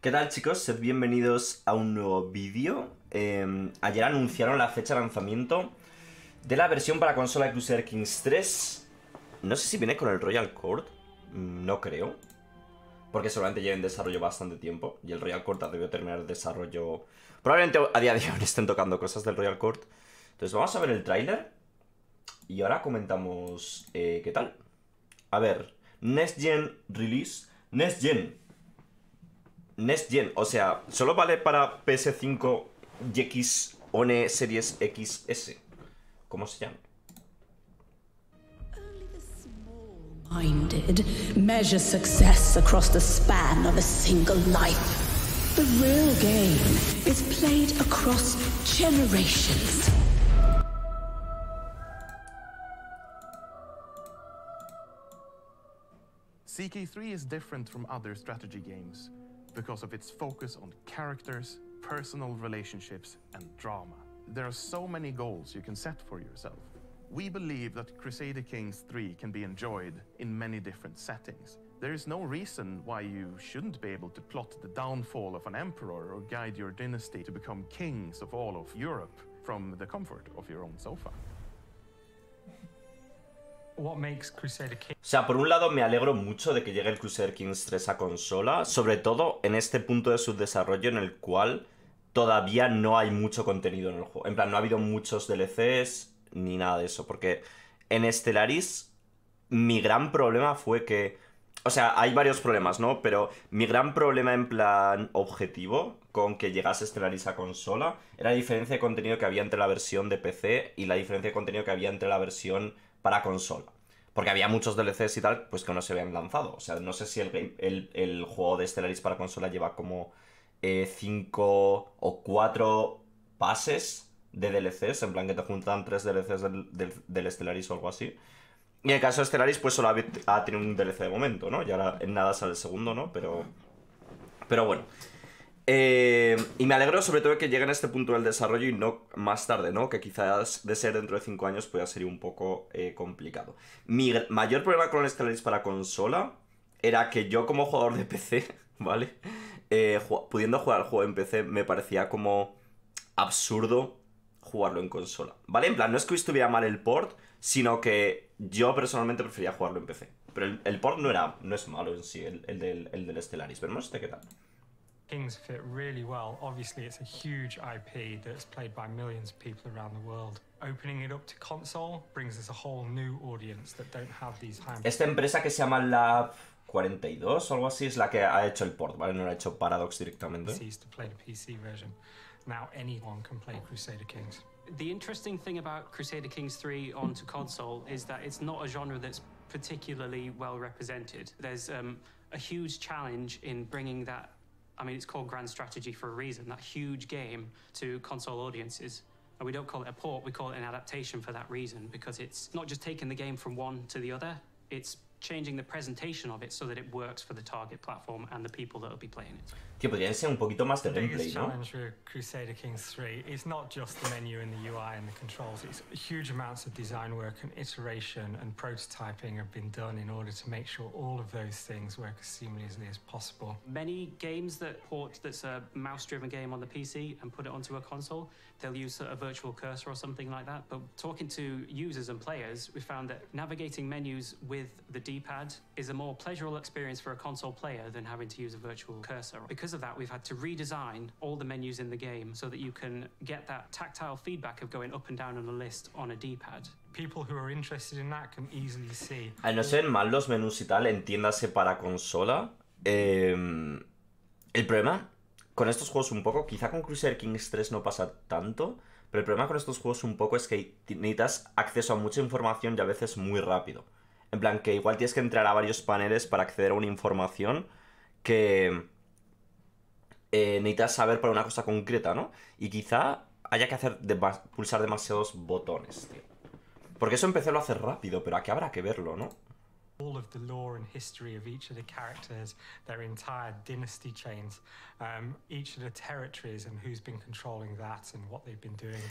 ¿Qué tal chicos? Sed bienvenidos a un nuevo vídeo. Em, ayer anunciaron la fecha de lanzamiento de la versión para consola Crusader Kings 3. No sé si viene con el Royal Court, mm, no creo. Porque seguramente lleva en desarrollo bastante tiempo y el Royal Court ha debido terminar el desarrollo... Probablemente a día de hoy estén tocando cosas del Royal Court. Entonces vamos a ver el tráiler y ahora comentamos eh, qué tal. A ver, Next Gen Release. Next Gen Next Gen, o sea, solo vale para PS5 y X One Series XS. ¿Cómo se llama? minded measure success across the span of a single life. The real game is played across generations. CK3 is different from other strategy games because of its focus on characters, personal relationships, and drama. There are so many goals you can set for yourself. We believe that Crusader Kings 3 can be enjoyed in many different settings. There is no reason why you shouldn't be able to plot the downfall of an emperor or guide your dynasty to become kings of all of Europe from the comfort of your own sofa. O sea, por un lado me alegro mucho de que llegue el Crusader Kings 3 a consola, sobre todo en este punto de subdesarrollo en el cual todavía no hay mucho contenido en el juego. En plan, no ha habido muchos DLCs ni nada de eso, porque en Stellaris mi gran problema fue que... O sea, hay varios problemas, ¿no? Pero mi gran problema en plan objetivo con que llegase Stellaris a consola era la diferencia de contenido que había entre la versión de PC y la diferencia de contenido que había entre la versión para consola. Porque había muchos DLCs y tal, pues que no se habían lanzado. O sea, no sé si el, el, juego de Stellaris para consola lleva como 5 eh, o 4 pases de DLCs, en plan que te juntan 3 DLCs del, del, Stellaris o algo así. Y en el caso de Stellaris, pues solo ha, tenido un DLC de momento, ¿no? Y ahora en nada sale el segundo, ¿no? Pero, pero bueno. Eh, y me alegro sobre todo que llegue a este punto del desarrollo y no más tarde, ¿no? Que quizás de ser dentro de 5 años pueda ser un poco eh, complicado. Mi mayor problema con Stellaris para consola era que yo como jugador de PC, ¿vale? Eh, pudiendo jugar el juego en PC me parecía como absurdo jugarlo en consola, ¿vale? En plan, no es que estuviera mal el port, sino que yo personalmente prefería jugarlo en PC. Pero el, port no era, no es malo en sí, el, del, el Stellaris. Veremos este qué tal. Kings fit really well. Obviously, it's a huge IP that's played by millions of people around the world. Opening it up to console brings us a whole new audience that don't have these high Esta empresa que se llama Lab 42 o algo así es la que ha hecho el port, ¿vale? No lo ha hecho Paradox directamente. to play the PC version. Now anyone can play Crusader Kings. The interesting thing about Crusader Kings 3 onto console is that it's not a genre that's particularly well represented. There's um, a huge challenge in bringing that I mean, it's called Grand Strategy for a reason, that huge game to console audiences. And we don't call it a port, we call it an adaptation for that reason, because it's not just taking the game from one to the other, it's changing the presentation of it so that it works for the target platform and the people that will be playing it. Que podría ser un poquito más de gameplay, ¿no? challenge for Crusader Kings 3 is not just the menu and the UI and the controls. It's huge amounts of design work and iteration and prototyping have been done in order to make sure all of those things work as seamlessly as possible. Many games that port that's a mouse-driven game on the PC and put it onto a console, they'll use a virtual cursor or something like that. But talking to users and players, we found that navigating menus with the D-pad is a more pleasurable experience for a console player than having to use a virtual cursor. Because of that, we've had to redesign all the menus in the game so that you can get that tactile feedback of going up and down on a list on a D-pad. People who are interested in that can easily see. Al no ser mal los menús y tal, entiéndase para consola. Eh, el problema con estos juegos un poco, quizá con Cruiser Kings 3 no pasa tanto, pero el problema con estos juegos un poco es que necesitas acceso a mucha información y a veces muy rápido. En plan, que igual tienes que entrar a varios paneles para acceder a una información que eh, necesitas saber para una cosa concreta, ¿no? Y quizá haya que hacer pulsar demasiados botones, tío. Porque eso empecé a hacer rápido, pero aquí habrá que verlo, ¿no?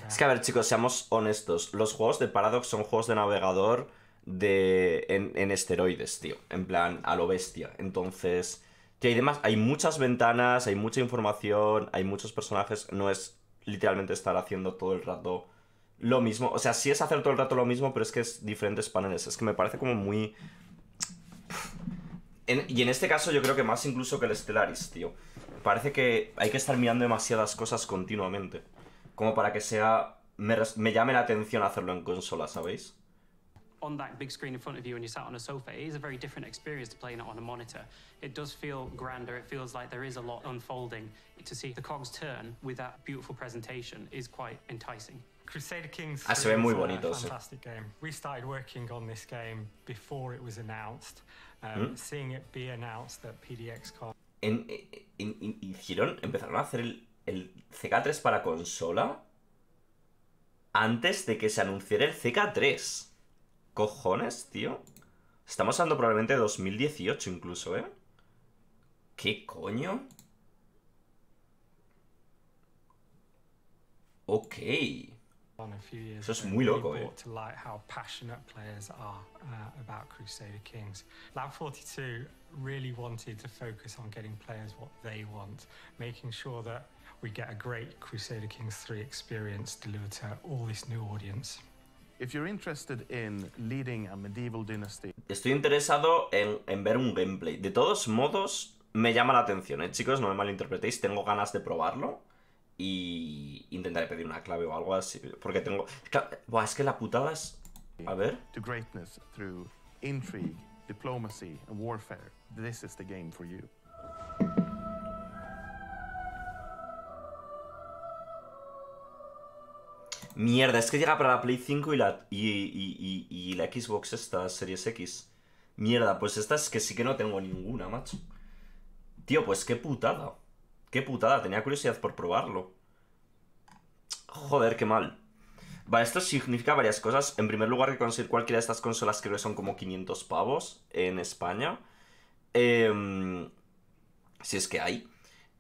Es que a ver, chicos, seamos honestos. Los juegos de Paradox son juegos de navegador de, en, esteroides, tío. En plan, a lo bestia. Entonces, tío, hay, hay muchas ventanas, hay mucha información, hay muchos personajes. No es literalmente estar haciendo todo el rato lo mismo. O sea, sí es hacer todo el rato lo mismo, pero es que es diferentes paneles. Es que me parece como muy... y en este caso yo creo que más incluso que el Stellaris, tío. Parece que hay que estar mirando demasiadas cosas continuamente. Como para que sea... me, me llame la atención hacerlo en consola, ¿sabéis? on that big screen in front of you and you sat on a sofa, it is a very different experience to playing it on a monitor. It does feel grander. It feels like there is a lot unfolding. To see the cogs turn with that beautiful presentation is quite enticing. Crusader Kings ah, se ve muy bonito. Is a fantastic game. We started working on this game before it was announced. Um, mm. Seeing it be announced at PDXCon. En, en, en, hicieron, empezaron a hacer el, el CK3 para consola antes de que se anunciara el CK3. cojones, tío? Estamos hablando probablemente de 2018 incluso, ¿eh? ¿Qué coño? Ok. Eso es muy loco, eh. how passionate players are uh, about Crusader Kings. Lab 42 really wanted to focus on getting players what they want, making sure that we get a great Crusader Kings 3 experience delivered to all this new audience. Estoy interesado en, en, ver un gameplay. De todos modos, me llama la atención, ¿eh? Chicos, no me malinterpretéis, tengo ganas de probarlo. Y intentaré pedir una clave o algo así. Porque tengo... Buah, es que la putada es... A ver. To greatness game for Mierda, es que llega para la Play 5 y la, y, la Xbox esta, Series X. Mierda, pues es que sí que no tengo ninguna, macho. Tío, pues qué putada. Qué putada, tenía curiosidad por probarlo. Joder, qué mal. Vale, esto significa varias cosas. En primer lugar, que conseguir cualquiera de estas consolas creo que son como 500 pavos en España. Em, si es que hay.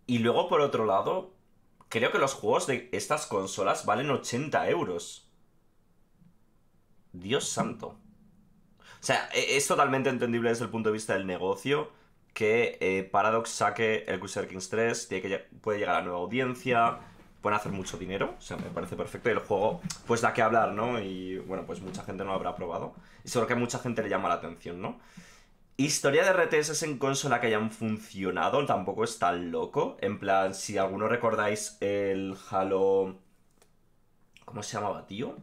Y luego, por otro lado, Creo que los juegos de estas consolas valen 80 euros. Dios santo. O sea, e-, es totalmente entendible desde el punto de vista del negocio que eh, Paradox saque el Crusader Kings 3, tiene que, puede llegar a nueva audiencia, pueden hacer mucho dinero, o sea, me parece perfecto. Y el juego, pues da que hablar, ¿no? Y bueno, pues mucha gente no lo habrá probado. Y seguro que mucha gente le llama la atención, ¿no? Historia de RTS en consola que hayan funcionado tampoco es tan loco. En plan, si alguno recordáis el Halo... ¿Cómo se llamaba, tío?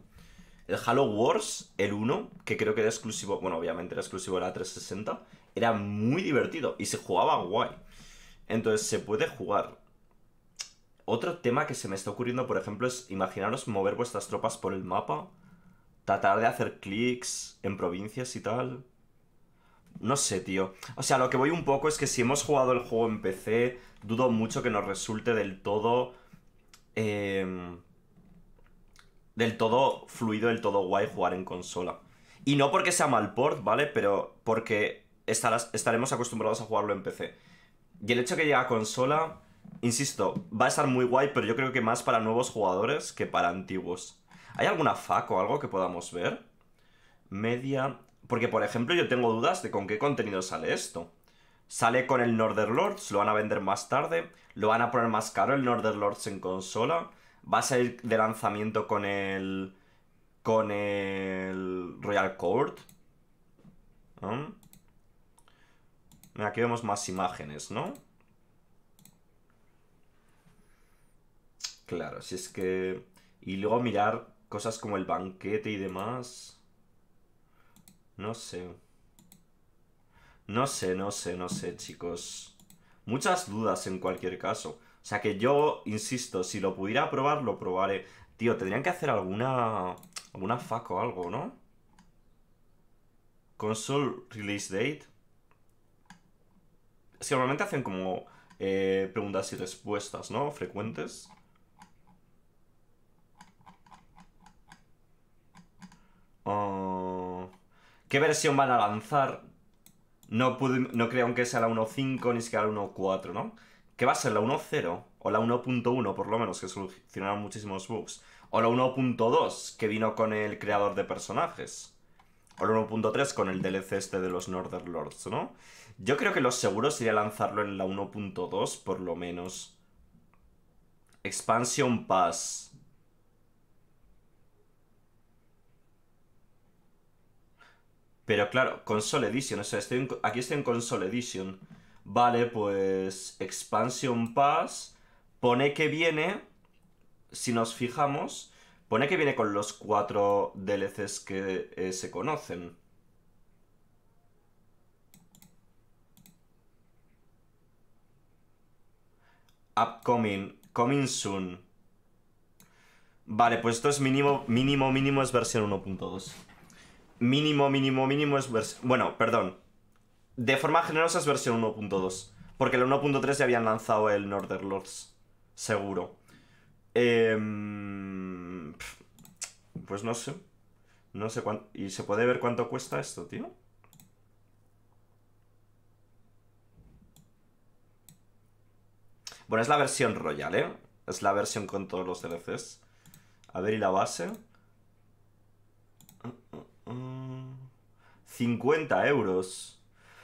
El Halo Wars, el 1, que creo que era exclusivo, bueno, obviamente era exclusivo de la 360, era muy divertido y se jugaba guay. Entonces se puede jugar. Otro tema que se me está ocurriendo, por ejemplo, es imaginaros mover vuestras tropas por el mapa, tratar de hacer clics en provincias y tal. No sé, tío. O sea, lo que voy un poco es que si hemos jugado el juego en PC, dudo mucho que nos resulte del todo... Em, del todo fluido, del todo guay jugar en consola. Y no porque sea mal port, ¿vale? Pero porque estaremos acostumbrados a jugarlo en PC. Y el hecho que llegue a consola, insisto, va a estar muy guay, pero yo creo que más para nuevos jugadores que para antiguos. ¿Hay alguna fac o algo que podamos ver? Media porque, por ejemplo, yo tengo dudas de con qué contenido sale esto. Sale con el Northern Lords, lo van a vender más tarde, lo van a poner más caro el Northern Lords en consola, va a salir de lanzamiento con el... con el Royal Court. Aquí vemos más imágenes, ¿no? Claro, si es que... Y luego mirar cosas como el banquete y demás... No sé. No sé, no sé, no sé, chicos. Muchas dudas en cualquier caso. O sea que yo, insisto, si lo pudiera probar, lo probaré. Tío, tendrían que hacer alguna... Alguna faco o algo, ¿no? Console Release Date. Si normalmente hacen como eh, preguntas y respuestas, ¿no? Frecuentes. ¿Qué versión van a lanzar? No, no creo que sea la 1.5 ni siquiera la 1.4, ¿no? ¿Qué va a ser la 1.0 o la 1.1 por lo menos, que solucionaron muchísimos bugs. O la 1.2 que vino con el creador de personajes. O la 1.3 con el DLC este de los Northern Lords, ¿no? Yo creo que lo seguro sería lanzarlo en la 1.2 por lo menos. Expansion Pass. Pero claro, Console Edition, o sea, aquí estoy en Console Edition. Vale, pues Expansion Pass pone que viene, si nos fijamos, pone que viene con los cuatro DLCs que eh, se conocen. Upcoming, coming soon. Vale, pues esto es mínimo, mínimo, mínimo es versión 1.2 mínimo, mínimo, mínimo es versión... Bueno, perdón. De forma generosa es versión 1.2. Porque la 1.3 ya habían lanzado el Northern Lords. Seguro. Em, pues no sé. No sé cuánto... ¿Y se puede ver cuánto cuesta esto, tío? Bueno, es la versión Royal, ¿eh? Es la versión con todos los DLCs. A ver, ¿y la base? 50 mm, euros.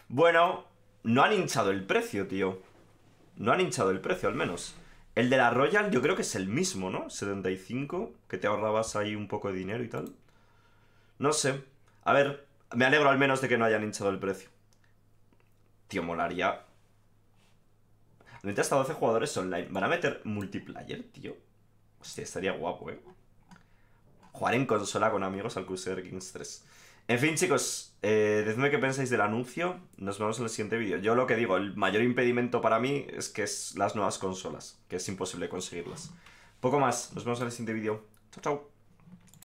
Bueno, no han hinchado el precio, tío. No han hinchado el precio, al menos. El de la Royal yo creo que es el mismo, ¿no? 75, que te ahorrabas ahí un poco de dinero y tal. No sé. A ver, me alegro al menos de que no hayan hinchado el precio. Tío, molaría... Mete hasta 12 jugadores online. ¿Van a meter multiplayer, tío? Hostia, estaría guapo, ¿eh? jugar en consola con amigos al Crusader Kings 3. En fin, chicos, eh, decidme qué pensáis del anuncio. Nos vemos en el siguiente vídeo. Yo lo que digo, el mayor impedimento para mí es que es las nuevas consolas, que es imposible conseguirlas. Poco más, nos vemos en el siguiente vídeo. Chao, chao.